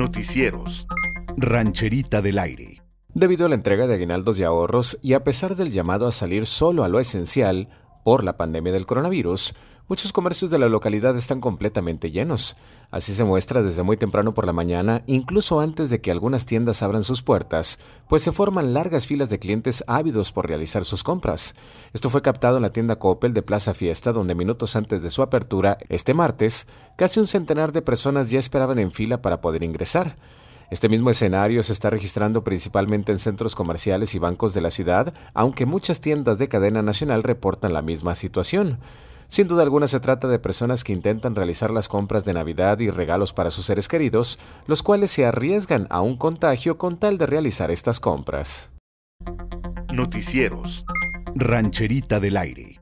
Noticieros. Rancherita del Aire. Debido a la entrega de aguinaldos y ahorros, y a pesar del llamado a salir solo a lo esencial, por la pandemia del coronavirus, muchos comercios de la localidad están completamente llenos. Así se muestra desde muy temprano por la mañana, incluso antes de que algunas tiendas abran sus puertas, pues se forman largas filas de clientes ávidos por realizar sus compras. Esto fue captado en la tienda Coppel de Plaza Fiesta, donde minutos antes de su apertura, este martes, casi un centenar de personas ya esperaban en fila para poder ingresar. Este mismo escenario se está registrando principalmente en centros comerciales y bancos de la ciudad, aunque muchas tiendas de cadena nacional reportan la misma situación. Sin duda alguna se trata de personas que intentan realizar las compras de Navidad y regalos para sus seres queridos, los cuales se arriesgan a un contagio con tal de realizar estas compras. Noticieros. Rancherita del Aire.